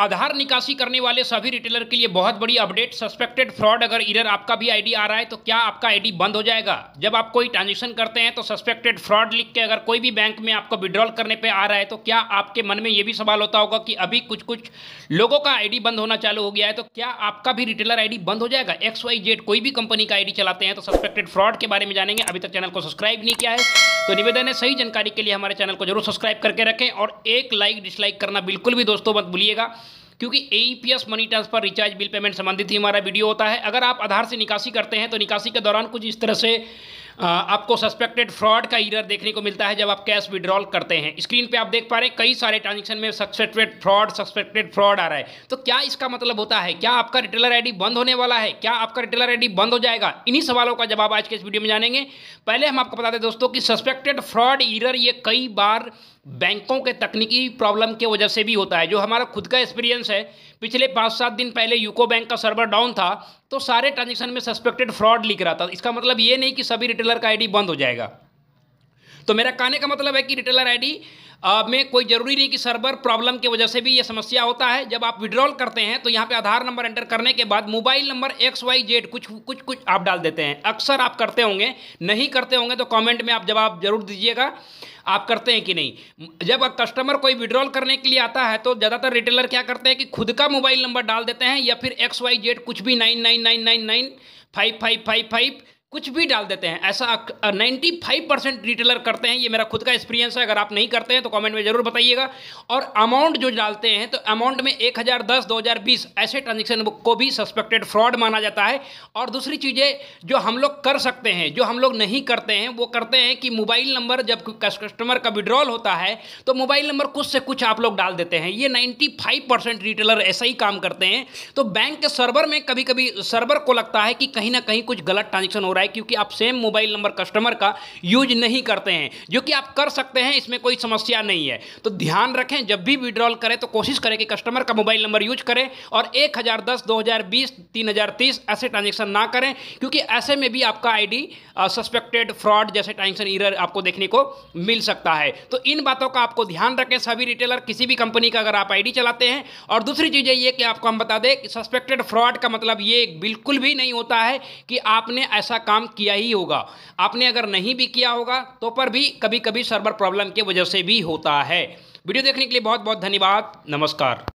आधार निकासी करने वाले सभी रिटेलर के लिए बहुत बड़ी अपडेट सस्पेक्टेड फ्रॉड अगर इधर आपका भी आईडी आ रहा है तो क्या आपका आईडी बंद हो जाएगा जब आप कोई ट्रांजेक्शन करते हैं तो सस्पेक्टेड फ्रॉड लिख के अगर कोई भी बैंक में आपको विड्रॉल करने पे आ रहा है तो क्या आपके मन में ये भी सवाल होता होगा कि अभी कुछ कुछ लोगों का आई बंद होना चालू हो गया है तो क्या आपका भी रिटेलर आई बंद हो जाएगा एक्स वाई जेड कोई भी कंपनी का आई चलाते हैं तो सस्पेक्टेड फ्रॉड के बारे में जानेंगे अभी तक चैनल को सब्सक्राइब नहीं किया है तो निवेदन है सही जानकारी के लिए हमारे चैनल को जरूर सब्सक्राइब करके रखें और एक लाइक डिसलाइक करना बिल्कुल भी दोस्तों मत भूलिएगा क्योंकि AEPS money transfer recharge bill payment संबंधित ही हमारा वीडियो होता है अगर आप आधार से निकासी करते हैं तो निकासी के दौरान कुछ इस तरह से आपको सस्पेक्टेड फ्रॉड का ईरर देखने को मिलता है जब आप कैश विड्रॉल करते हैं स्क्रीन पे आप देख पा रहे हैं कई सारे ट्रांजेक्शन में सस्पेक्टेड फ्रॉड सस्पेक्टेड फ्रॉड आ रहा है तो क्या इसका मतलब होता है क्या आपका रिटेलर आई बंद होने वाला है क्या आपका रिटेलर आई बंद हो जाएगा इन्हीं सवालों का जवाब आज के इस वीडियो में जानेंगे पहले हम आपको बता दें दोस्तों की सस्पेक्टेड फ्रॉड ईरर ये कई बार बैंकों के तकनीकी प्रॉब्लम के वजह से भी होता है जो हमारा खुद का एक्सपीरियंस है पिछले पाँच सात दिन पहले यूको बैंक का सर्वर डाउन था तो सारे ट्रांजेक्शन में सस्पेक्टेड फ्रॉड लिख रहा था इसका मतलब ये नहीं कि सभी रिटेलर का आई बंद हो जाएगा तो मेरा कहने का मतलब है कि रिटेलर आईडी में कोई ज़रूरी नहीं कि सर्वर प्रॉब्लम की वजह से भी ये समस्या होता है जब आप विड्रॉल करते हैं तो यहाँ पे आधार नंबर एंटर करने के बाद mobile number X Y Z कुछ कुछ कुछ आप डाल देते हैं अक्सर आप करते होंगे नहीं करते होंगे तो कमेंट में आप जवाब जरूर दीजिएगा आप करते हैं कि नहीं जब कस्टमर कोई विड्रॉल करने के लिए आता है तो ज़्यादातर रिटेलर क्या करते हैं कि खुद का मोबाइल नंबर डाल देते हैं या फिर एक्स वाई जेड कुछ भी nine nine nine nine nine five five five five कुछ भी डाल देते हैं ऐसा नाइन्टी फाइव परसेंट रिटेलर करते हैं ये मेरा खुद का एक्सपीरियंस है अगर आप नहीं करते हैं तो कमेंट में जरूर बताइएगा और अमाउंट जो डालते हैं तो अमाउंट में एक हज़ार दस दो हज़ार बीस ऐसे ट्रांजेक्शन को भी सस्पेक्टेड फ्रॉड माना जाता है और दूसरी चीज़ें जो हम लोग कर सकते हैं जो हम लोग नहीं करते हैं वो करते हैं कि मोबाइल नंबर जब कस्टमर का विड्रॉल होता है तो मोबाइल नंबर कुछ से कुछ आप लोग डाल देते हैं ये नाइन्टी फाइव परसेंट रिटेलर ऐसा ही काम करते हैं तो बैंक के सर्वर में कभी कभी सर्वर को लगता है कि कहीं ना कहीं कुछ गलत ट्रांजेक्शन हो रहा है क्योंकि आप सेम मोबाइल नंबर कस्टमर का यूज नहीं करते हैं जो कि आप कर सकते हैं इसमें कोई समस्या नहीं है तो ध्यान रखें जब भी विड्रॉल करें तो कोशिश करें कि कस्टमर का मोबाइल नंबर यूज करें और एक हज़ार दस दो हज़ार बीस तीन हज़ार तीस ऐसे ट्रांजेक्शन ना करें क्योंकि ऐसे में भी आपका आईडी सस्पेक्टेड फ्रॉड जैसे ट्रांजेक्शन ईरर आपको देखने को मिल सकता है तो इन बातों का आपको ध्यान रखें सभी रिटेलर किसी भी कंपनी का अगर आप आई चलाते हैं और दूसरी चीज़ ये कि आपको हम बता दें कि सस्पेक्टेड फ्रॉड का मतलब ये बिल्कुल भी नहीं होता है कि आपने ऐसा काम किया ही होगा आपने अगर नहीं भी किया होगा तो पर भी कभी कभी सर्वर प्रॉब्लम की वजह से भी होता है वीडियो देखने के लिए बहुत बहुत धन्यवाद नमस्कार